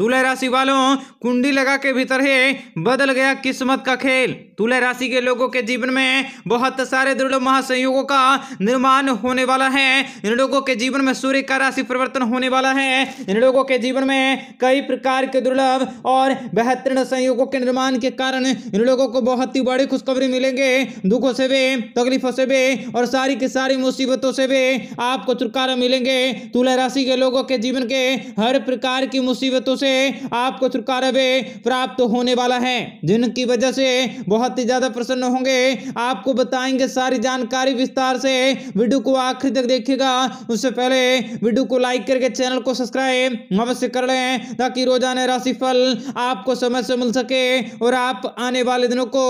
तुला राशि वालों कुंडी लगा के भीतर है बदल गया किस्मत का खेल तुला राशि के लोगों के जीवन में बहुत सारे दुर्लभ महासंयोगों का निर्माण होने वाला है इन लोगों के जीवन में सूर्य का राशि परिवर्तन होने वाला है इन लोगों के जीवन में कई प्रकार के दुर्लभ और बेहतरीन संयोगों के निर्माण के कारण इन लोगों को बहुत ही बड़ी खुशखबरी मिलेंगे दुखों से भी तकलीफों से भी और सारी की सारी मुसीबतों से भी आपको छुटकारा मिलेंगे तुला राशि के लोगों के जीवन के हर प्रकार की मुसीबतों से में आपको छुटकारा वे प्राप्त होने वाला है जिनकी वजह से बहुत ही ज्यादा प्रसन्न होंगे आपको बताएंगे सारी जानकारी विस्तार से वीडियो को आखिर तक देखिएगा उससे पहले वीडियो को लाइक करके चैनल को सब्सक्राइब अवश्य कर ले ताकि रोजाना राशि फल आपको समय से मिल सके और आप आने वाले दिनों को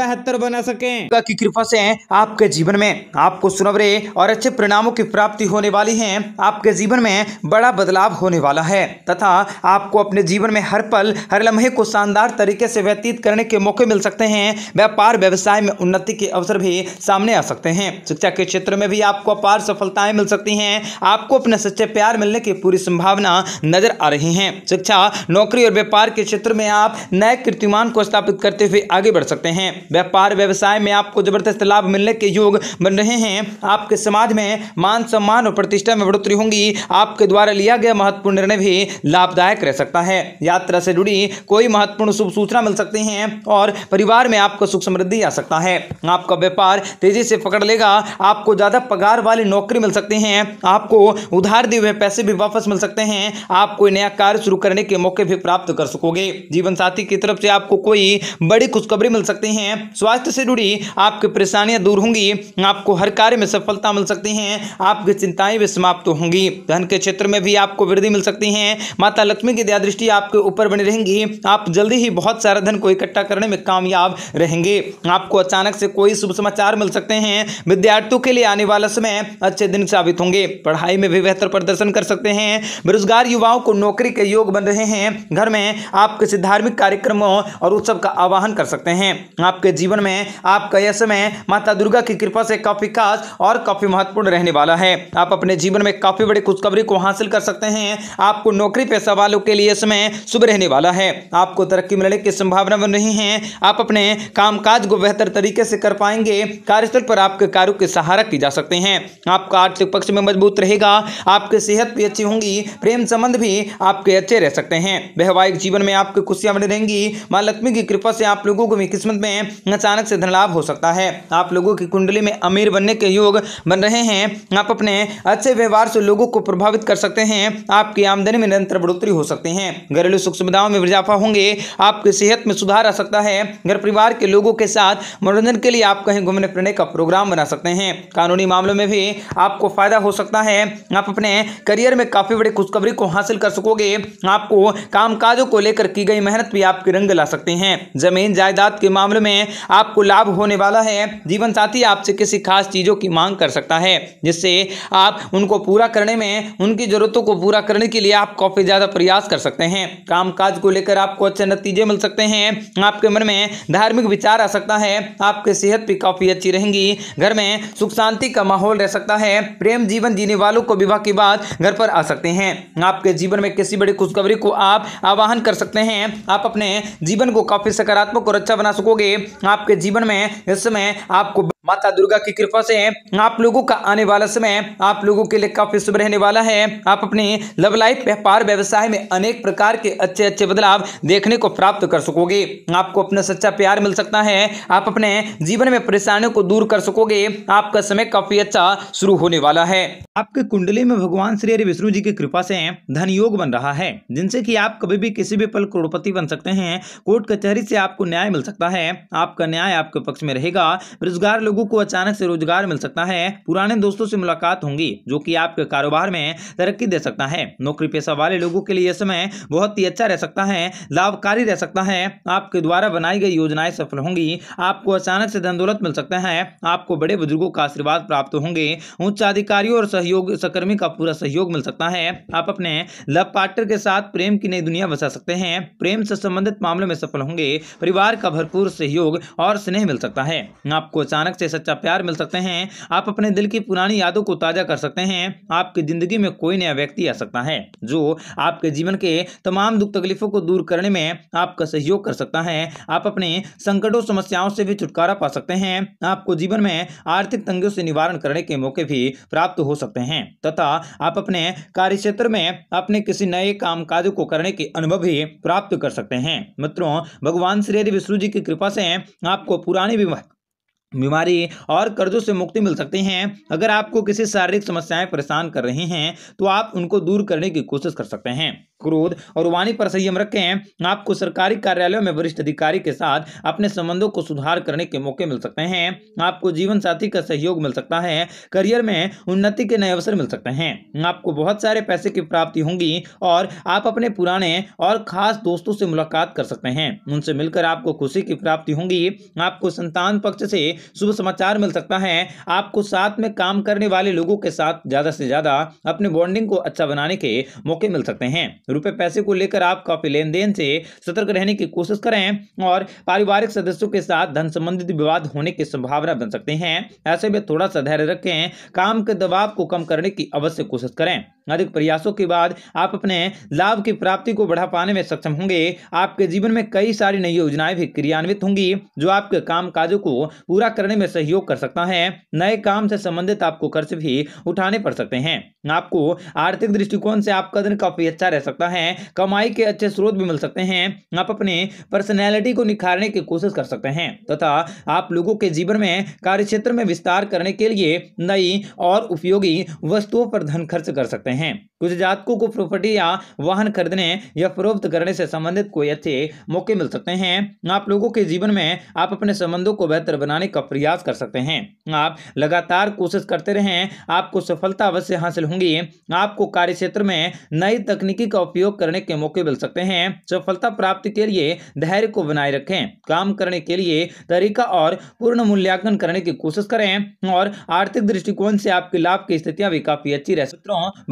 बेहतर बना सके की कृपा से आपके जीवन में आपको सुनवरे और अच्छे परिणामों की प्राप्ति होने वाली है आपके जीवन में बड़ा बदलाव होने वाला है तथा आपको अपने जीवन में हर पल हर लम्हे को शानदार तरीके से व्यतीत करने के मौके मिल सकते हैं व्यापार व्यवसाय में उन्नति के अवसर भी सामने आ सकते हैं शिक्षा के क्षेत्र में भी आपको अपार सफलताएं मिल सकती हैं आपको अपने सच्चे प्यार मिलने की पूरी संभावना नजर आ रही है शिक्षा नौकरी और व्यापार के क्षेत्र में आप नए कीर्तिमान को स्थापित करते हुए आगे बढ़ सकते हैं व्यापार व्यवसाय में आपको जबरदस्त लाभ मिलने के योग बन रहे हैं आपके समाज में मान सम्मान और प्रतिष्ठा में बढ़ोतरी होगी आपके द्वारा लिया गया महत्वपूर्ण निर्णय भी लाभदायक रह सकते सकता है यात्रा से जुड़ी कोई महत्वपूर्ण शुभ सूचना मिल सकती है और परिवार में आपको सुख समृद्धि आ सकता है आपका व्यापार तेजी से पकड़ लेगा आपको ज़्यादा पगार वाली नौकरी मिल सकती है आपको उधार दिए हुए पैसे भी वापस मिल सकते हैं आप कोई नया कार्य शुरू करने के मौके भी प्राप्त कर सकोगे जीवन साथी की तरफ से आपको कोई बड़ी खुशखबरी मिल सकती है स्वास्थ्य से जुड़ी आपकी परेशानियां दूर होंगी आपको हर कार्य में सफलता मिल सकती है आपकी चिंताएं भी समाप्त होंगी धन के क्षेत्र में भी आपको वृद्धि मिल सकती है माता लक्ष्मी की या दृष्टि आपके ऊपर बनी रहेंगी आप जल्दी ही बहुत सारा धन को इकट्ठा करने में कामयाब रहेंगे आपको अचानक से कोई शुभ समाचार मिल सकते हैं विद्यार्थियों के लिए आने वाला समय अच्छे दिन साबित होंगे पढ़ाई में भी बेहतर प्रदर्शन कर सकते हैं बेरोजगार युवाओं को नौकरी के योग बन रहे हैं घर में आप किसी धार्मिक कार्यक्रमों और उत्सव का आवाहन कर सकते हैं आपके जीवन में आपका यह समय माता दुर्गा की कृपा से काफी खास और काफी महत्वपूर्ण रहने वाला है आप अपने जीवन में काफी बड़ी खुशखबरी को हासिल कर सकते हैं आपको नौकरी पेशा वालों के लिए लिए समय शुभ रहने वाला है आपको तरक्की मिलने की संभावना बन रही है आप अपने कामकाज को बेहतर तरीके से कर पाएंगे कार्यस्थल पर आपके कार्यों की सहारा की जा सकते हैं आपका आर्थिक पक्ष में मजबूत रहेगा आपकी सेहत भी अच्छी होंगी प्रेम संबंध भी आपके अच्छे रह सकते हैं वैवाहिक जीवन में आपकी खुशियां बनी रहेंगी माँ लक्ष्मी की कृपा से आप लोगों को भी किस्मत में अचानक से धनलाभ हो सकता है आप लोगों की कुंडली में अमीर बनने के योग बन रहे हैं आप अपने अच्छे व्यवहार से लोगों को प्रभावित कर सकते हैं आपकी आमदनी में निरंतर बढ़ोतरी हो सकती है हैं घरेलू सुख सुविधाओं में इजाफा होंगे आपकी सेहत में सुधार आ सकता है घर परिवार के लोगों के साथ मनोरंजन के लिए आप कहीं घूमने फिरने का प्रोग्राम बना सकते हैं कानूनी मामलों में भी आपको फायदा हो सकता है आप अपने करियर में काफी बड़ी खुशखबरी को हासिल कर सकोगे आपको कामकाजों को लेकर की गई मेहनत भी आपके रंग ला सकते हैं जमीन जायदाद के मामले में आपको लाभ होने वाला है जीवन साथी आपसे किसी खास चीजों की मांग कर सकता है जिससे आप उनको पूरा करने में उनकी जरूरतों को पूरा करने के लिए आप काफी ज्यादा प्रयास कर सकते हैं कामकाज को लेकर आपको अच्छे नतीजे मिल सकते हैं आपके मन में धार्मिक विचार आ सकता है आपके सेहत भी काफ़ी अच्छी रहेंगी घर में सुख शांति का माहौल रह सकता है प्रेम जीवन जीने वालों को विवाह के बाद घर पर आ सकते हैं आपके जीवन में किसी बड़ी खुशखबरी को आप आवाहन कर सकते हैं आप अपने जीवन को काफ़ी सकारात्मक और अच्छा बना सकोगे आपके जीवन में इस समय आपको माता दुर्गा की कृपा से आप लोगों का आने वाला समय आप लोगों के लिए काफी शुभ रहने वाला है आप अपने लव लाइफ व्यापार व्यवसाय में अनेक प्रकार के अच्छे अच्छे बदलाव देखने को प्राप्त कर सकोगे आपको अपना सच्चा प्यार मिल सकता है आप अपने जीवन में परेशानियों को दूर कर सकोगे आपका समय काफी अच्छा शुरू होने वाला है आपके कुंडली में भगवान श्री हरि विष्णु जी की कृपा से धन योग बन रहा है जिनसे कि आप कभी भी किसी भी पल करोड़पति बन सकते हैं कोर्ट कचहरी से आपको न्याय मिल सकता है आपका न्याय आपके पक्ष में रहेगा बेरोजगार लोग लोगों को अचानक से रोजगार मिल सकता है पुराने दोस्तों से मुलाकात होंगी जो कि आपके कारोबार में तरक्की दे सकता है नौकरी पेशा वाले लोगों के लिए यह समय बहुत ही अच्छा रह सकता है लाभकारी रह सकता है आपके द्वारा बनाई गई योजनाएं सफल होंगी आपको अचानक से धन दौलत मिल सकता है आपको बड़े बुजुर्गों का आशीर्वाद प्राप्त होंगे उच्च अधिकारियों और सहयोग सहकर्मी का पूरा सहयोग मिल सकता है आप अपने लव पार्टनर के साथ प्रेम की नई दुनिया बसा सकते हैं प्रेम से संबंधित मामलों में सफल होंगे परिवार का भरपूर सहयोग और स्नेह मिल सकता है आपको अचानक से से सच्चा प्यार मिल सकते हैं आप अपने दिल की पुरानी यादों को ताज़ा कर सकते हैं आपकी ज़िंदगी में कोई नया व्यक्ति आ सकता है जो आपके जीवन के तमाम दुख तकलीफ़ों को दूर करने में आपका सहयोग कर सकता है आप अपने संकटों समस्याओं से भी छुटकारा पा सकते हैं आपको जीवन में आर्थिक तंगियों से निवारण करने के मौके भी प्राप्त हो सकते हैं तथा आप अपने कार्य क्षेत्र में अपने किसी नए काम काज को करने के अनुभव भी प्राप्त कर सकते हैं मित्रों भगवान श्री विष्णु जी की कृपा से आपको पुरानी बीमारी और कर्जों से मुक्ति मिल सकती हैं अगर आपको किसी शारीरिक समस्याएं परेशान कर रहे हैं तो आप उनको दूर करने की कोशिश कर सकते हैं क्रोध और वाणी पर संयम रखें आपको सरकारी कार्यालयों में वरिष्ठ अधिकारी के साथ अपने संबंधों को सुधार करने के मौके मिल सकते हैं आपको जीवन साथी का सहयोग मिल सकता है करियर में उन्नति के नए अवसर मिल सकते हैं आपको बहुत सारे पैसे की प्राप्ति होंगी और आप अपने पुराने और खास दोस्तों से मुलाकात कर सकते हैं उनसे मिलकर आपको खुशी की प्राप्ति होंगी आपको संतान पक्ष से शुभ समाचार मिल सकता है आपको साथ में काम करने वाले लोगों के साथ ज़्यादा से ज़्यादा अपने बॉन्डिंग को अच्छा बनाने के मौके मिल सकते हैं रुपए पैसे को लेकर आप काफ़ी लेन देन से सतर्क रहने की कोशिश करें और पारिवारिक सदस्यों के साथ धन संबंधित विवाद होने की संभावना बन सकते हैं ऐसे में थोड़ा सा धैर्य रखें काम के दबाव को कम करने की अवश्य कोशिश करें अधिक प्रयासों के बाद आप अपने लाभ की प्राप्ति को बढ़ा पाने में सक्षम होंगे आपके जीवन में कई सारी नई योजनाएं भी क्रियान्वित होंगी जो आपके काम काजों को पूरा करने में सहयोग कर सकता है नए काम से संबंधित आपको खर्च भी उठाने पड़ सकते हैं आपको आर्थिक दृष्टिकोण से आपका दिन काफी अच्छा रह सकता है कमाई के अच्छे स्रोत भी मिल सकते हैं आप अपने पर्सनैलिटी को निखारने की कोशिश कर सकते हैं तथा आप लोगों के जीवन में कार्य क्षेत्र में विस्तार करने के लिए नई और उपयोगी वस्तुओं पर धन खर्च कर सकते हैं कुछ जातकों को प्रॉपर्टी या वाहन खरीदने या फरोख्त करने से संबंधित कोई अच्छे मौके मिल सकते हैं आप लोगों के जीवन में आप अपने संबंधों को बेहतर बनाने का प्रयास कर सकते हैं आप लगातार कोशिश करते रहें आपको सफलता अवश्य हासिल होंगी आपको कार्य क्षेत्र में नई तकनीकी का उपयोग करने के मौके मिल सकते हैं सफलता प्राप्ति के लिए धैर्य को बनाए रखें काम करने के लिए तरीका और पूर्ण मूल्यांकन करने की कोशिश करें और आर्थिक दृष्टिकोण से आपके लाभ की स्थितियाँ भी काफी अच्छी रह सकते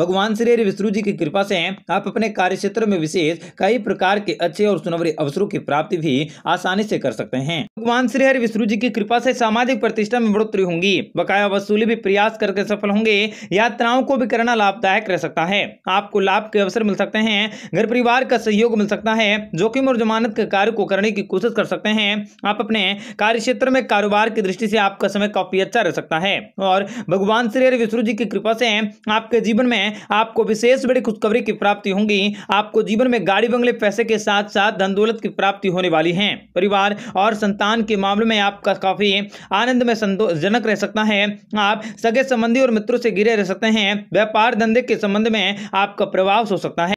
भगवान श्री विष्णु जी की कृपा से आप अपने कार्य क्षेत्र में विशेष कई प्रकार के अच्छे और सुनवरे अवसरों की प्राप्ति भी आसानी से कर सकते हैं भगवान श्री हरि विष्णु जी की कृपा से से सामाजिक प्रतिष्ठा में बढ़ोतरी होंगी बकाया वसूली भी प्रयास करके सफल होंगे यात्राओं को भी करना लाभदायक रह सकता है आपको लाभ के अवसर मिल सकते हैं घर परिवार का सहयोग मिल सकता है जोखिम और जमानत के कार्य को करने की कोशिश कर सकते हैं आप अपने कार्य क्षेत्र में कारोबार की दृष्टि से आपका समय काफी अच्छा रह सकता है और भगवान श्री हरि विष्णु जी की कृपा से आपके जीवन में आपको विशेष बड़ी खुशखबरी की प्राप्ति होगी आपको जीवन में गाड़ी बंगले पैसे के साथ साथ धन दौलत की प्राप्ति होने वाली है परिवार और संतान के मामले में आपका काफी आनंद में संतोषजनक रह सकता है आप सगे संबंधी और मित्रों से गिरे रह सकते हैं व्यापार धंधे के संबंध में आपका प्रभाव हो सकता है